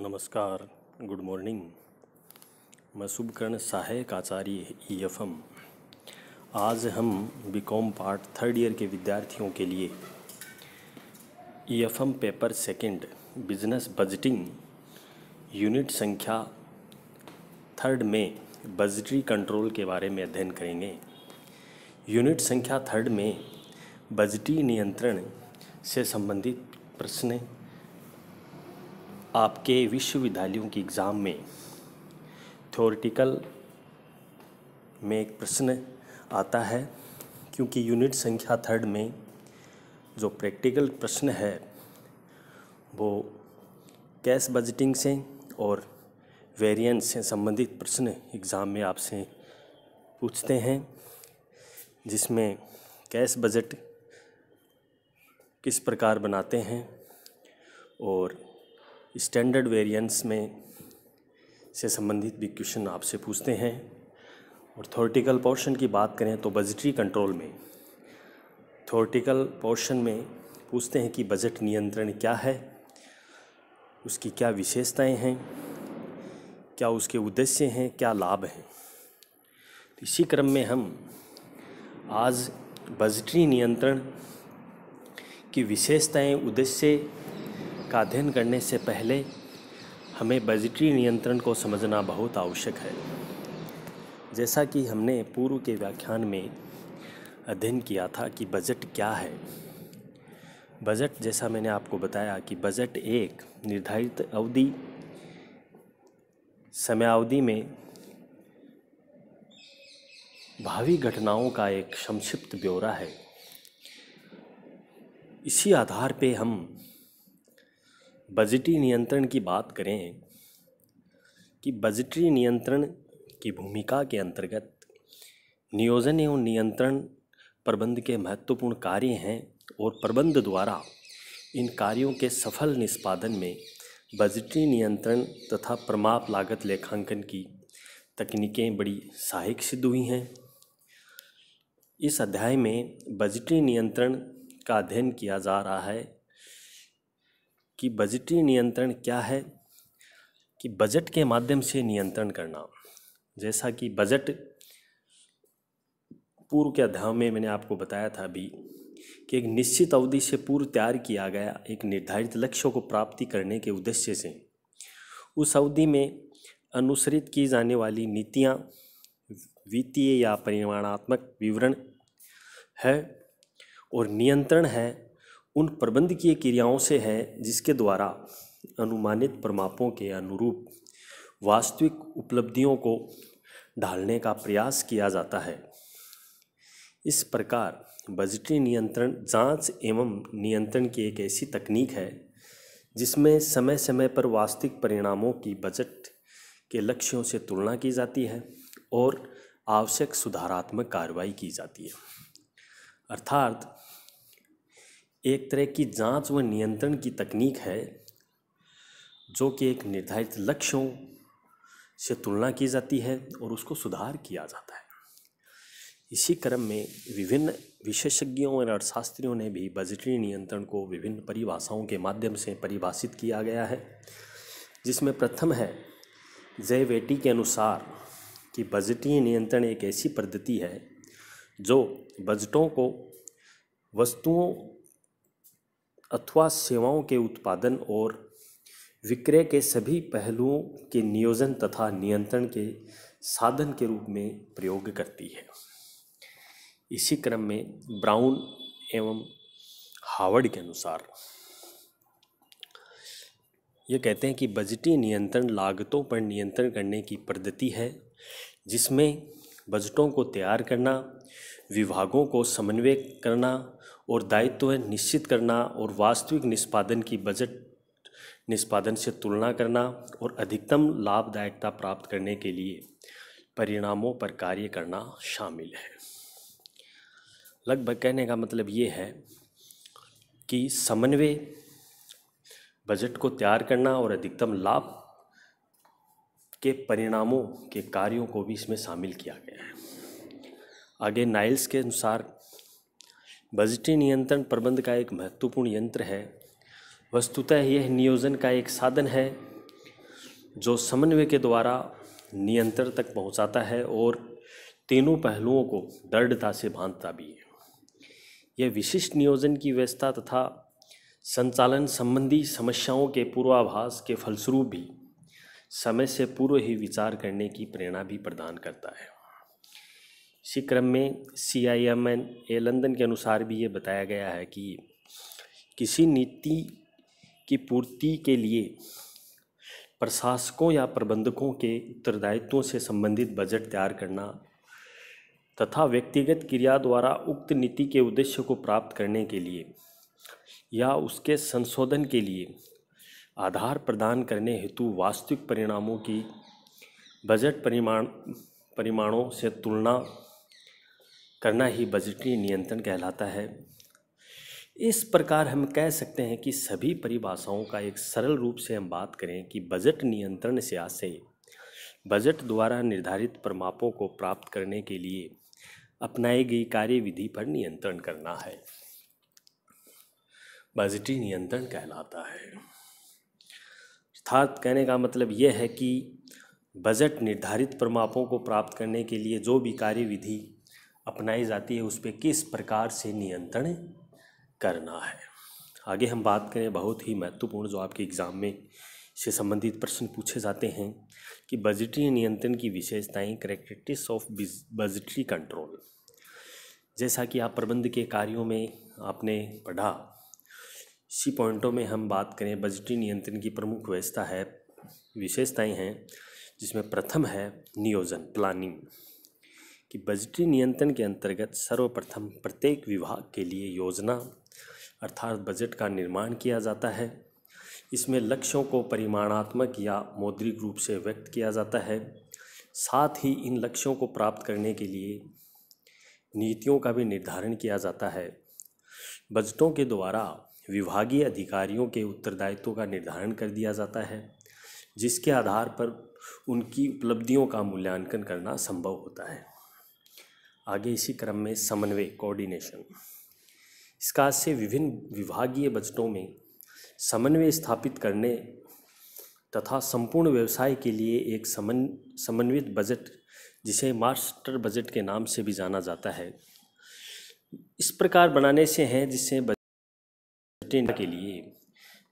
नमस्कार good morning मैं शुभकर्ण सहायक आचार्य ई एफ एम आज हम B com part third year के विद्यार्थियों के लिए E F M paper second business budgeting unit संख्या थर्ड में बजटरी कंट्रोल के बारे में अध्ययन करेंगे यूनिट संख्या थर्ड में बजटी नियंत्रण से संबंधित प्रश्न आपके विश्वविद्यालयों के एग्ज़ाम में थ्योरेटिकल में एक प्रश्न आता है क्योंकि यूनिट संख्या थर्ड में जो प्रैक्टिकल प्रश्न है वो कैश बजटिंग से और वेरिएंस से संबंधित प्रश्न एग्ज़ाम में आपसे पूछते हैं जिसमें कैश बजट किस प्रकार बनाते हैं और स्टैंडर्ड वेरिएंस में से संबंधित भी क्वेश्चन आपसे पूछते हैं और थोरटिकल पोर्शन की बात करें तो बजटरी कंट्रोल में थोरटिकल पोर्शन में पूछते हैं कि बजट नियंत्रण क्या है उसकी क्या विशेषताएं हैं क्या उसके उद्देश्य हैं क्या लाभ हैं तो इसी क्रम में हम आज बजटरी नियंत्रण की विशेषताएं उद्देश्य का अध्ययन करने से पहले हमें बजटीय नियंत्रण को समझना बहुत आवश्यक है जैसा कि हमने पूर्व के व्याख्यान में अध्ययन किया था कि बजट क्या है बजट जैसा मैंने आपको बताया कि बजट एक निर्धारित अवधि समयावधि में भावी घटनाओं का एक संक्षिप्त ब्यौरा है इसी आधार पे हम बजटी नियंत्रण की बात करें कि बजटी नियंत्रण की भूमिका के अंतर्गत नियोजन एवं नियंत्रण प्रबंध के महत्वपूर्ण कार्य हैं और प्रबंध द्वारा इन कार्यों के सफल निष्पादन में बजटी नियंत्रण तथा प्रमाप लागत लेखांकन की तकनीकें बड़ी सहायक सिद्ध हुई हैं इस अध्याय में बजटी नियंत्रण का अध्ययन किया जा रहा है कि बजटीय नियंत्रण क्या है कि बजट के माध्यम से नियंत्रण करना जैसा कि बजट पूर्व के अध्याय में मैंने आपको बताया था अभी कि एक निश्चित अवधि से पूर्व तैयार किया गया एक निर्धारित लक्ष्यों को प्राप्ति करने के उद्देश्य से उस अवधि में अनुसरित की जाने वाली नीतियाँ वित्तीय या परिमाणात्मक विवरण है और नियंत्रण है उन प्रबंधकीय क्रियाओं से हैं जिसके द्वारा अनुमानित प्रमापों के अनुरूप वास्तविक उपलब्धियों को ढालने का प्रयास किया जाता है इस प्रकार बजटी नियंत्रण जांच एवं नियंत्रण की एक ऐसी तकनीक है जिसमें समय समय पर वास्तविक परिणामों की बजट के लक्ष्यों से तुलना की जाती है और आवश्यक सुधारात्मक कार्रवाई की जाती है अर्थात एक तरह की जांच व नियंत्रण की तकनीक है जो कि एक निर्धारित लक्ष्यों से तुलना की जाती है और उसको सुधार किया जाता है इसी क्रम में विभिन्न विशेषज्ञों और अर्थशास्त्रियों ने भी बजटीय नियंत्रण को विभिन्न परिभाषाओं के माध्यम से परिभाषित किया गया है जिसमें प्रथम है जय वेटी के अनुसार कि बजटीय नियंत्रण एक ऐसी पद्धति है जो बजटों को वस्तुओं अथवा सेवाओं के उत्पादन और विक्रय के सभी पहलुओं के नियोजन तथा नियंत्रण के साधन के रूप में प्रयोग करती है इसी क्रम में ब्राउन एवं हावर्ड के अनुसार ये कहते हैं कि बजटीय नियंत्रण लागतों पर नियंत्रण करने की पद्धति है जिसमें बजटों को तैयार करना विभागों को समन्वय करना और दायित्व है निश्चित करना और वास्तविक निष्पादन की बजट निष्पादन से तुलना करना और अधिकतम लाभदायकता प्राप्त करने के लिए परिणामों पर कार्य करना शामिल है लगभग कहने का मतलब ये है कि समन्वय बजट को तैयार करना और अधिकतम लाभ के परिणामों के कार्यों को भी इसमें शामिल किया गया है आगे नाइल्स के अनुसार बजटी नियंत्रण प्रबंध का एक महत्वपूर्ण यंत्र है वस्तुतः यह नियोजन का एक साधन है जो समन्वय के द्वारा नियंत्रण तक पहुंचाता है और तीनों पहलुओं को दृढ़ता से बांधता भी है यह विशिष्ट नियोजन की व्यवस्था तथा संचालन संबंधी समस्याओं के पूर्वाभास के फलस्वरूप भी समय से पूर्व ही विचार करने की प्रेरणा भी प्रदान करता है इसी क्रम में C I M N A London के अनुसार भी ये बताया गया है कि किसी नीति की पूर्ति के लिए प्रशासकों या प्रबंधकों के उत्तरदायित्वों से संबंधित बजट तैयार करना तथा व्यक्तिगत क्रिया द्वारा उक्त नीति के उद्देश्य को प्राप्त करने के लिए या उसके संशोधन के लिए आधार प्रदान करने हेतु वास्तविक परिणामों की बजट परिमाण परिमाणों से तुलना करना ही बजटीय नियंत्रण कहलाता है इस प्रकार हम कह सकते हैं कि सभी परिभाषाओं का एक सरल रूप से हम बात करें कि बजट नियंत्रण से आशय बजट द्वारा निर्धारित प्रमापों को प्राप्त करने के लिए अपनाई गई कार्यविधि पर नियंत्रण करना है बजटीय नियंत्रण कहलाता है अर्थात कहने का मतलब यह है कि बजट निर्धारित प्रमापों को प्राप्त करने के लिए जो भी कार्यविधि अपनाई जाती है उस पर किस प्रकार से नियंत्रण करना है आगे हम बात करें बहुत ही महत्वपूर्ण जो आपके एग्ज़ाम में से संबंधित प्रश्न पूछे जाते हैं कि बजटीय नियंत्रण की विशेषताएं करेक्टिस ऑफ बजटरी कंट्रोल जैसा कि आप प्रबंध के कार्यों में आपने पढ़ा इसी पॉइंटों में हम बात करें बजटीय नियंत्रण की प्रमुख व्यवस्था है विशेषताएं हैं जिसमें प्रथम है नियोजन प्लानिंग कि बजटीय नियंत्रण के अंतर्गत सर्वप्रथम प्रत्येक विभाग के लिए योजना अर्थात बजट का निर्माण किया जाता है इसमें लक्ष्यों को परिमाणात्मक या मौद्रिक रूप से व्यक्त किया जाता है साथ ही इन लक्ष्यों को प्राप्त करने के लिए नीतियों का भी निर्धारण किया जाता है बजटों के द्वारा विभागीय अधिकारियों के उत्तरदायित्व का निर्धारण कर दिया जाता है जिसके आधार पर उनकी उपलब्धियों का मूल्यांकन करना संभव होता है आगे इसी क्रम में समन्वय कोऑर्डिनेशन इसका से विभिन्न विभागीय बजटों में समन्वय स्थापित करने तथा संपूर्ण व्यवसाय के लिए एक समन समन्वित बजट जिसे मास्टर बजट के नाम से भी जाना जाता है इस प्रकार बनाने से हैं जिससे बजटें के लिए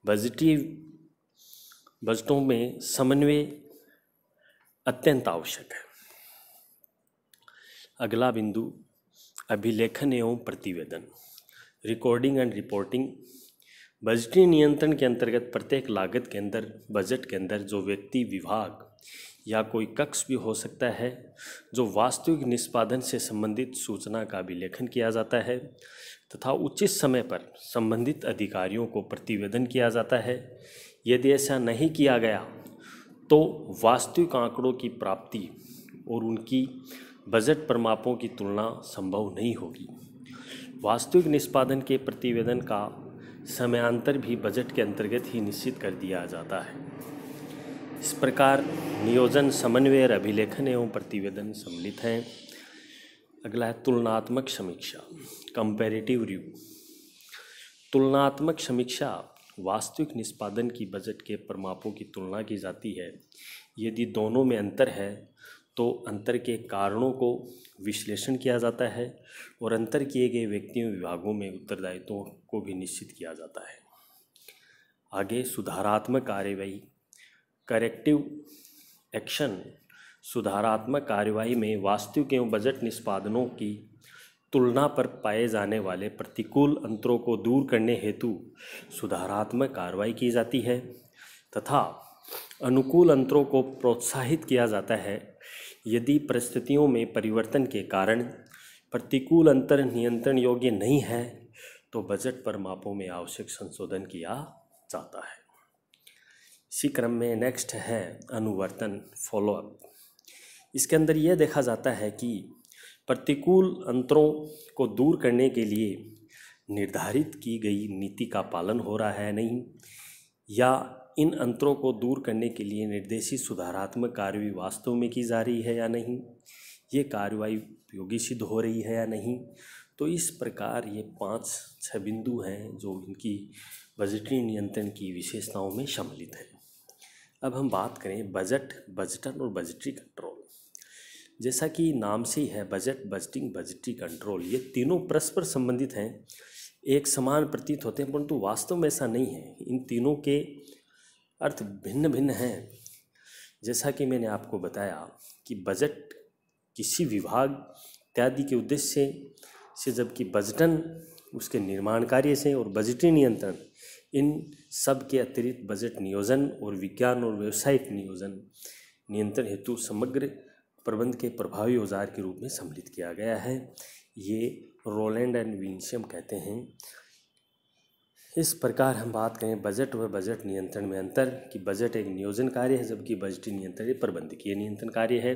बजटीय बजटों में समन्वय अत्यंत आवश्यक है अगला बिंदु अभिलेखन एवं प्रतिवेदन रिकॉर्डिंग एंड रिपोर्टिंग बजटीय नियंत्रण के अंतर्गत प्रत्येक लागत के अंदर बजट के अंदर जो व्यक्ति विभाग या कोई कक्ष भी हो सकता है जो वास्तविक निष्पादन से संबंधित सूचना का अभिलेखन किया जाता है तथा उचित समय पर संबंधित अधिकारियों को प्रतिवेदन किया जाता है यदि ऐसा नहीं किया गया तो वास्तविक आंकड़ों की प्राप्ति और उनकी बजट प्रमापों की तुलना संभव नहीं होगी वास्तविक निष्पादन के प्रतिवेदन का समयांतर भी बजट के अंतर्गत ही निश्चित कर दिया जाता है इस प्रकार नियोजन समन्वय अभिलेखन एवं प्रतिवेदन सम्मिलित हैं अगला है तुलनात्मक समीक्षा कंपेरेटिव रिव्यू तुलनात्मक समीक्षा वास्तविक निष्पादन की बजट के प्रमापों की तुलना की जाती है यदि दोनों में अंतर है तो अंतर के कारणों को विश्लेषण किया जाता है और अंतर किए गए व्यक्तियों विभागों में उत्तरदायित्वों को भी निश्चित किया जाता है आगे सुधारात्मक कार्यवाही करेक्टिव एक्शन सुधारात्मक कार्यवाही में वास्तविक एवं बजट निष्पादनों की तुलना पर पाए जाने वाले प्रतिकूल अंतरों को दूर करने हेतु सुधारात्मक कार्रवाई की जाती है तथा अनुकूल अंतरों को प्रोत्साहित किया जाता है यदि परिस्थितियों में परिवर्तन के कारण प्रतिकूल अंतर नियंत्रण योग्य नहीं है तो बजट पर मापों में आवश्यक संशोधन किया जाता है इसी क्रम में नेक्स्ट है अनुवर्तन फॉलोअप इसके अंदर यह देखा जाता है कि प्रतिकूल अंतरों को दूर करने के लिए निर्धारित की गई नीति का पालन हो रहा है नहीं या इन अंतरों को दूर करने के लिए निर्देशित सुधारात्मक कार्रवाई वास्तव में की जा रही है या नहीं ये कार्रवाई उपयोगी सिद्ध हो रही है या नहीं तो इस प्रकार ये पांच छह बिंदु हैं जो इनकी बजटीय नियंत्रण की विशेषताओं में सम्मिलित हैं अब हम बात करें बजट बजटन और बजटरी कंट्रोल जैसा कि नाम से ही है बजट बजटिंग बजटरी कंट्रोल ये तीनों परस्पर संबंधित हैं एक समान प्रतीत होते हैं परंतु वास्तव में ऐसा नहीं है इन तीनों के अर्थ भिन्न भिन्न हैं जैसा कि मैंने आपको बताया कि बजट किसी विभाग इत्यादि के उद्देश्य से जबकि बजटन उसके निर्माण कार्य से और बजटीय नियंत्रण इन सब के अतिरिक्त बजट नियोजन और विज्ञान और व्यावसायिक नियोजन नियंत्रण हेतु समग्र प्रबंध के प्रभावी औजार के रूप में सम्मिलित किया गया है ये रोलैंड एंड विंशियम कहते हैं इस प्रकार हम बात करें बजट व बजट नियंत्रण में अंतर कि बजट एक नियोजन कार्य है जबकि बजटीय नियंत्रण एक प्रबंधकीय नियंत्रण कार्य है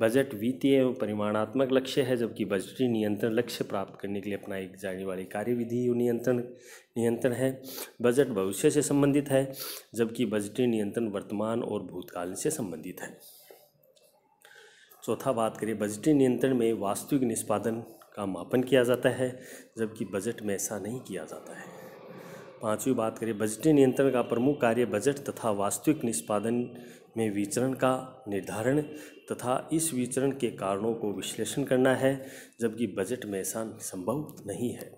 बजट वित्तीय एवं परिमाणात्मक लक्ष्य है जबकि बजटीय नियंत्रण लक्ष्य प्राप्त करने के लिए अपना एक जाने वाली कार्यविधि नियंत्रण नियंत्रण है बजट भविष्य से संबंधित है जबकि बजटीय नियंत्रण वर्तमान और भूतकाल से संबंधित है चौथा बात करें बजटीय नियंत्रण में वास्तविक निष्पादन का मापन किया जाता है जबकि बजट में ऐसा नहीं किया जाता है पांचवी बात करें बजटीय नियंत्रण का प्रमुख कार्य बजट तथा वास्तविक निष्पादन में विचरण का निर्धारण तथा इस विचरण के कारणों को विश्लेषण करना है जबकि बजट में ऐसा संभव नहीं है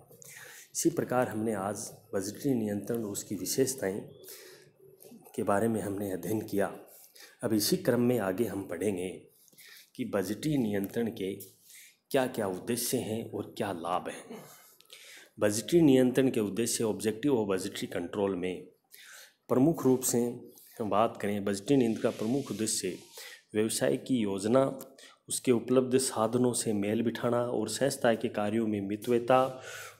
इसी प्रकार हमने आज बजटीय नियंत्रण उसकी विशेषताएं के बारे में हमने अध्ययन किया अब इसी क्रम में आगे हम पढ़ेंगे कि बजटीय नियंत्रण के क्या क्या उद्देश्य हैं और क्या लाभ हैं बजटरी नियंत्रण के उद्देश्य ऑब्जेक्टिव और बजटरी कंट्रोल में प्रमुख रूप से हम बात करें बजटरी नियंत्रण का प्रमुख उद्देश्य व्यवसाय की योजना उसके उपलब्ध साधनों से मेल बिठाना और संस्था के कार्यों में मित्रता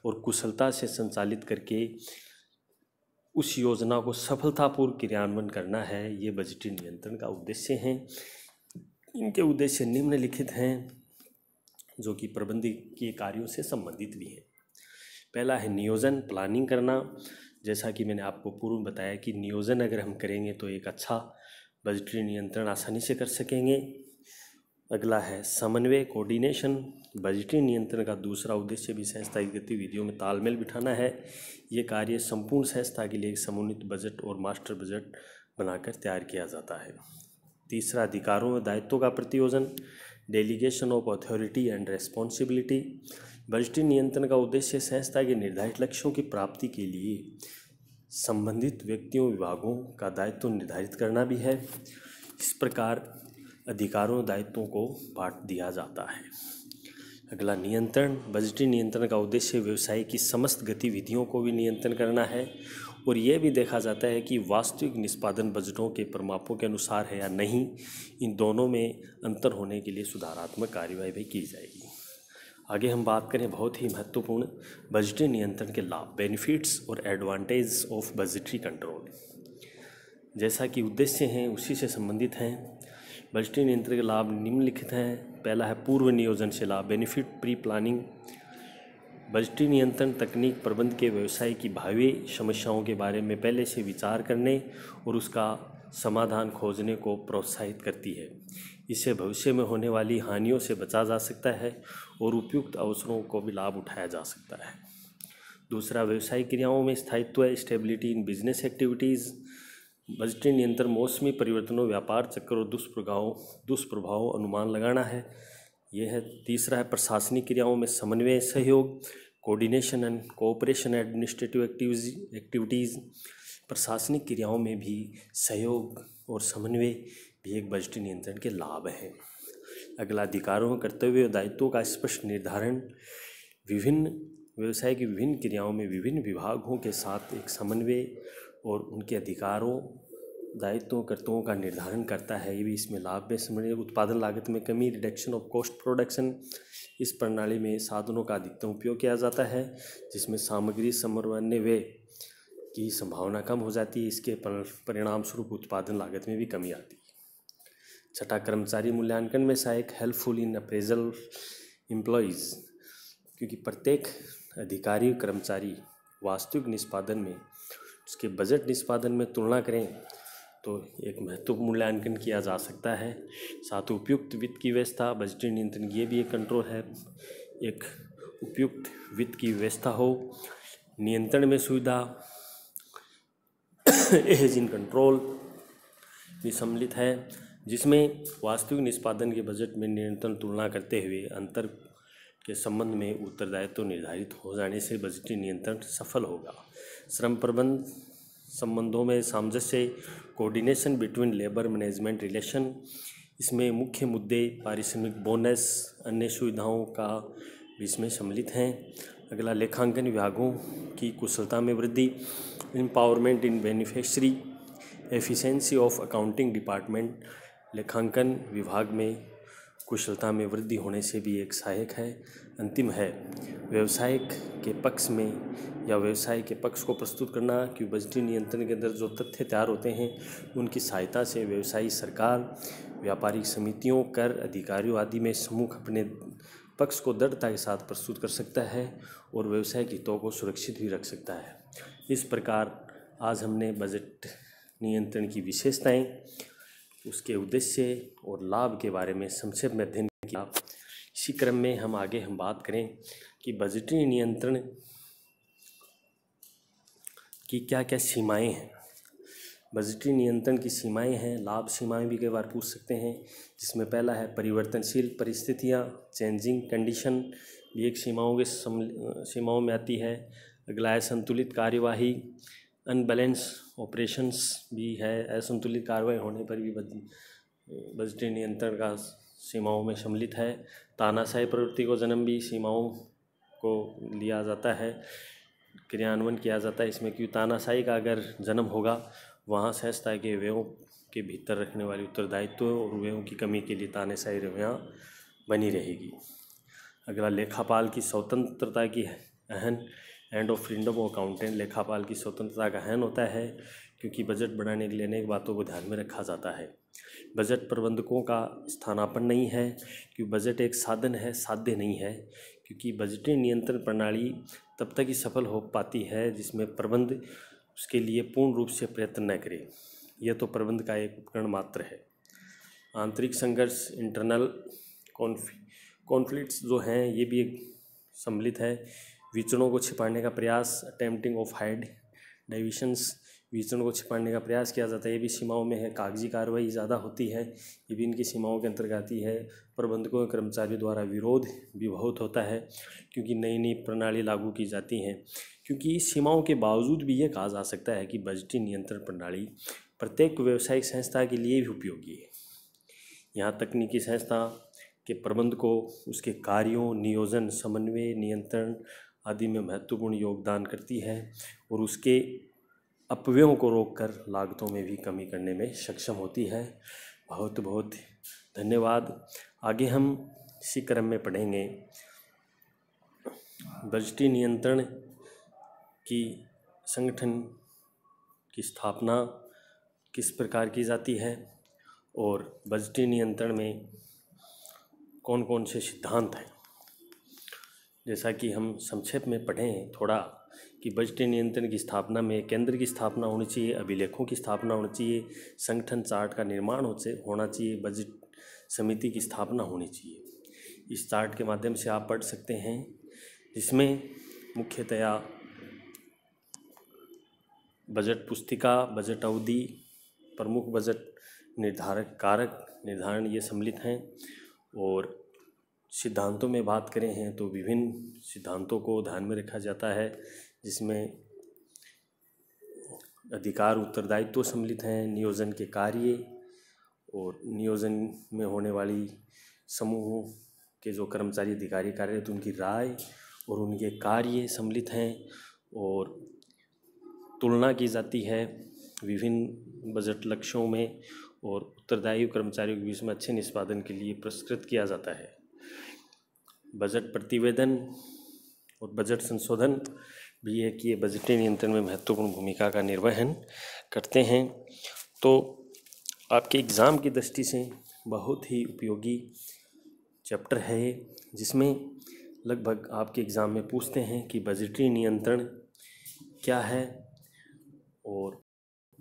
और कुशलता से संचालित करके उस योजना को सफलतापूर्वक क्रियान्वयन करना है ये बजटीय नियंत्रण का उद्देश्य हैं इनके उद्देश्य निम्नलिखित हैं जो कि प्रबंधकीय कार्यों से संबंधित भी हैं पहला है नियोजन प्लानिंग करना जैसा कि मैंने आपको पूर्व बताया कि नियोजन अगर हम करेंगे तो एक अच्छा बजटरी नियंत्रण आसानी से कर सकेंगे अगला है समन्वय कोऑर्डिनेशन बजटरी नियंत्रण का दूसरा उद्देश्य भी संस्था की गतिविधियों में तालमेल बिठाना है ये कार्य संपूर्ण संस्था के लिए एक समन्वित बजट और मास्टर बजट बनाकर तैयार किया जाता है तीसरा अधिकारों और दायित्वों का प्रतियोजन delegation of authority and responsibility बजटीय नियंत्रण का उद्देश्य संस्था के निर्धारित लक्ष्यों की प्राप्ति के लिए संबंधित व्यक्तियों विभागों का दायित्व निर्धारित करना भी है इस प्रकार अधिकारों दायित्वों को बांट दिया जाता है अगला नियंत्रण बजटीय नियंत्रण का उद्देश्य व्यवसाय की समस्त गतिविधियों को भी नियंत्रण करना है और यह भी देखा जाता है कि वास्तविक निष्पादन बजटों के प्रमापों के अनुसार है या नहीं इन दोनों में अंतर होने के लिए सुधारात्मक कार्यवाही भी की जाएगी आगे हम बात करें बहुत ही महत्वपूर्ण बजटी नियंत्रण के लाभ बेनिफिट्स और एडवांटेज ऑफ बजटरी कंट्रोल जैसा कि उद्देश्य हैं उसी से संबंधित हैं बजटी नियंत्रण के लाभ निम्नलिखित हैं पहला है पूर्व नियोजन से लाभ बेनिफिट प्री प्लानिंग बजटी नियंत्रण तकनीक प्रबंध के व्यवसाय की भावी समस्याओं के बारे में पहले से विचार करने और उसका समाधान खोजने को प्रोत्साहित करती है इससे भविष्य में होने वाली हानियों से बचा जा सकता है और उपयुक्त अवसरों को भी लाभ उठाया जा सकता है दूसरा व्यवसायिक क्रियाओं में स्थायित्व स्टेबिलिटी इन बिजनेस एक्टिविटीज़ बजटीय नियंत्रण मौसमी परिवर्तनों व्यापार चक्र और दुष्प्रभावों दुष्प्रभाव अनुमान लगाना है यह है तीसरा है प्रशासनिक क्रियाओं में समन्वय सहयोग coordination and cooperation administrative activities प्रशासनिक क्रियाओं में भी सहयोग और समन्वय भी एक बजट नियंत्रण के लाभ हैं अगला अधिकारों कर्तव्य और दायित्वों का स्पष्ट निर्धारण विभिन्न व्यवसाय की विभिन्न क्रियाओं में विभिन्न विभागों के साथ एक समन्वय और उनके अधिकारों दायित्वों कर्तव्यों का निर्धारण करता है ये भी इसमें लाभ में समझ उत्पादन लागत में कमी रिडक्शन ऑफ कॉस्ट प्रोडक्शन इस प्रणाली में साधनों का अधिकतम उपयोग किया जाता है जिसमें सामग्री समन्वय की संभावना कम हो जाती है इसके परिणाम स्वरूप उत्पादन लागत में भी कमी आती है छठा कर्मचारी मूल्यांकन में सहायक हेल्पफुल इन अप्रेजल एम्प्लॉयज़ क्योंकि प्रत्येक अधिकारी कर्मचारी वास्तविक निष्पादन में उसके बजट निष्पादन में तुलना करें तो एक महत्वपूर्ण मूल्यांकन किया जा सकता है साथ उपयुक्त वित्त की व्यवस्था बजटीय नियंत्रण ये भी एक कंट्रोल है एक उपयुक्त वित्त की व्यवस्था हो नियंत्रण में सुविधा एज इन कंट्रोल भी सम्मिलित है जिसमें वास्तविक निष्पादन के बजट में निरंतर तुलना करते हुए अंतर के संबंध में उत्तरदायित्व तो निर्धारित हो जाने से बजटीय नियंत्रण सफल होगा श्रम प्रबंध संबंधों में सामंजस्य coordination between labour management relation इसमें मुख्य मुद्दे पारिश्रमिक बोनस अन्य सुविधाओं का भी इसमें सम्मिलित हैं अगला लेखांकन विभागों की कुशलता में वृद्धि empowerment in beneficiary efficiency of accounting department लेखांकन विभाग में कुशलता में वृद्धि होने से भी एक सहायक है अंतिम है व्यवसायिक के पक्ष में या व्यवसाय के पक्ष को प्रस्तुत करना कि बजटी नियंत्रण के अंदर जो तथ्य तैयार होते हैं उनकी सहायता से व्यवसायी सरकार व्यापारिक समितियों कर अधिकारियों आदि में समूह अपने पक्ष को दृढ़ता के साथ प्रस्तुत कर सकता है और व्यवसाय के हितों को सुरक्षित भी रख सकता है इस प्रकार आज हमने बजट नियंत्रण की विशेषताएँ उसके उद्देश्य और लाभ के बारे में संक्षेप में अध्ययन किया इसी क्रम में हम आगे हम बात करें कि बजटीय नियंत्रण की क्या क्या सीमाएं हैं बजटीय नियंत्रण की सीमाएं हैं लाभ सीमाएं भी कई बार पूछ सकते हैं जिसमें पहला है परिवर्तनशील परिस्थितियां चेंजिंग कंडीशन भी एक सीमाओं के सीमाओं में आती है अगला है संतुलित कार्यवाही अनबैलेंस ऑपरेशंस भी है असंतुलित कार्रवाई होने पर भी बजटीय नियंत्रण का सीमाओं में सम्मिलित है तानाशाही प्रवृत्ति को जन्म भी सीमाओं को लिया जाता है क्रियान्वयन किया जाता है इसमें क्यों तानाशाही का अगर जन्म होगा वहाँ सहजता के व्ययों के भीतर रखने वाली उत्तरदायित्व और व्ययों की कमी के लिए तानाशाही रवैया बनी रहेगी अगला लेखापाल की स्वतंत्रता की अहम and of freedom of accountant लेखापाल की स्वतंत्रता का हन होता है क्योंकि बजट बनाने के लिए अनेक बातों को ध्यान में रखा जाता है बजट प्रबंधकों का स्थानापन नहीं है क्योंकि बजट एक साधन है साध्य नहीं है क्योंकि बजटीय नियंत्रण प्रणाली तब तक ही सफल हो पाती है जिसमें प्रबंध उसके लिए पूर्ण रूप से प्रयत्न न करे यह तो प्रबंध का एक उपकरण मात्र है आंतरिक संघर्ष इंटरनल कॉन्फ्लिक्ट्स जो हैं ये भी एक सम्मिलित है विचरणों को छिपाने का प्रयास अटेम्पटिंग ऑफ हाइड डाइविशंस विचरण को छिपाने का प्रयास किया जाता है ये भी सीमाओं में है कागजी कार्रवाई ज़्यादा होती है ये भी इनकी सीमाओं के अंतर्गत आती है प्रबंधकों के कर्मचारियों द्वारा विरोध भी बहुत होता है क्योंकि नई नई प्रणाली लागू की जाती हैं क्योंकि सीमाओं के बावजूद भी ये कहा जा सकता है कि बजटी नियंत्रण प्रणाली प्रत्येक व्यावसायिक संस्था के लिए भी उपयोगी है यहाँ तकनीकी संस्था के प्रबंध को उसके कार्यों नियोजन समन्वय नियंत्रण आदि में महत्वपूर्ण योगदान करती है और उसके अपव्ययों को रोककर लागतों में भी कमी करने में सक्षम होती है बहुत बहुत धन्यवाद आगे हम इसी क्रम में पढ़ेंगे दृष्टि नियंत्रण की संगठन की स्थापना किस प्रकार की जाती है और बजटी नियंत्रण में कौन कौन से सिद्धांत हैं जैसा कि हम संक्षेप में पढ़ें थोड़ा कि बजट नियंत्रण की स्थापना में केंद्र की स्थापना होनी चाहिए अभिलेखों की स्थापना होनी चाहिए संगठन चार्ट का निर्माण हो होना चाहिए बजट समिति की स्थापना होनी चाहिए इस चार्ट के माध्यम से आप पढ़ सकते हैं जिसमें मुख्यतया बजट पुस्तिका बजट अवधि प्रमुख बजट निर्धारक कारक निर्धारण ये सम्मिलित हैं और सिद्धांतों में बात करें हैं तो विभिन्न सिद्धांतों को ध्यान में रखा जाता है जिसमें अधिकार उत्तरदायित्व तो सम्मिलित हैं नियोजन के कार्य और नियोजन में होने वाली समूहों के जो कर्मचारी अधिकारी कार्यरत तो उनकी राय और उनके कार्य सम्मिलित हैं और तुलना की जाती है विभिन्न बजट लक्ष्यों में और उत्तरदायी कर्मचारियों के बीच में अच्छे निष्पादन के लिए पुरस्कृत किया जाता है बजट प्रतिवेदन और बजट संशोधन भी है कि ये बजटीय नियंत्रण में महत्वपूर्ण भूमिका का निर्वहन करते हैं तो आपके एग्ज़ाम की दृष्टि से बहुत ही उपयोगी चैप्टर है जिसमें लगभग आपके एग्ज़ाम में पूछते हैं कि बजटीय नियंत्रण क्या है और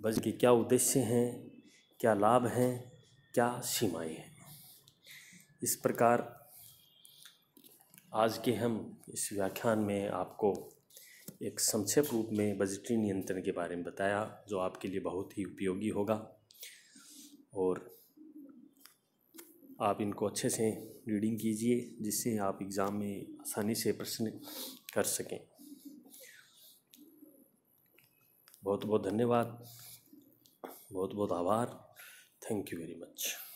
बजट के क्या उद्देश्य हैं क्या लाभ हैं क्या सीमाएं हैं इस प्रकार आज के हम इस व्याख्यान में आपको एक संक्षेप रूप में बजटरी नियंत्रण के बारे में बताया जो आपके लिए बहुत ही उपयोगी होगा और आप इनको अच्छे से रीडिंग कीजिए जिससे आप एग्ज़ाम में आसानी से प्रश्न कर सकें बहुत बहुत धन्यवाद बहुत बहुत आभार थैंक यू वेरी मच